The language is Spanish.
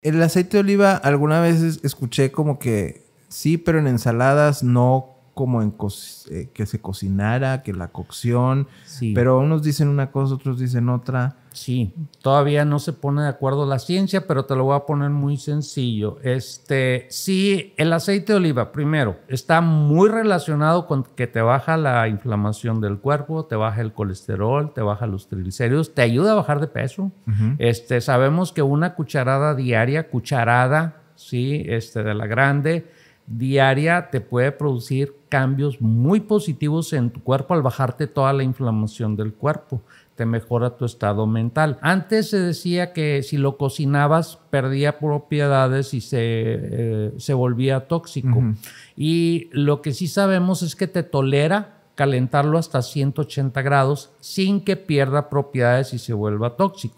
El aceite de oliva, alguna vez escuché como que sí, pero en ensaladas no como en eh, que se cocinara, que la cocción, pero unos dicen una cosa, otros dicen otra. Sí, todavía no se pone de acuerdo la ciencia, pero te lo voy a poner muy sencillo. Este, sí, el aceite de oliva, primero, está muy relacionado con que te baja la inflamación del cuerpo, te baja el colesterol, te baja los triglicéridos, te ayuda a bajar de peso. Este, sabemos que una cucharada diaria, cucharada, sí, este, de la grande, diaria te puede producir cambios muy positivos en tu cuerpo al bajarte toda la inflamación del cuerpo. Te mejora tu estado mental. Antes se decía que si lo cocinabas perdía propiedades y se, eh, volvía tóxico. Y lo que sí sabemos es que te tolera calentarlo hasta 180 grados sin que pierda propiedades y se vuelva tóxico.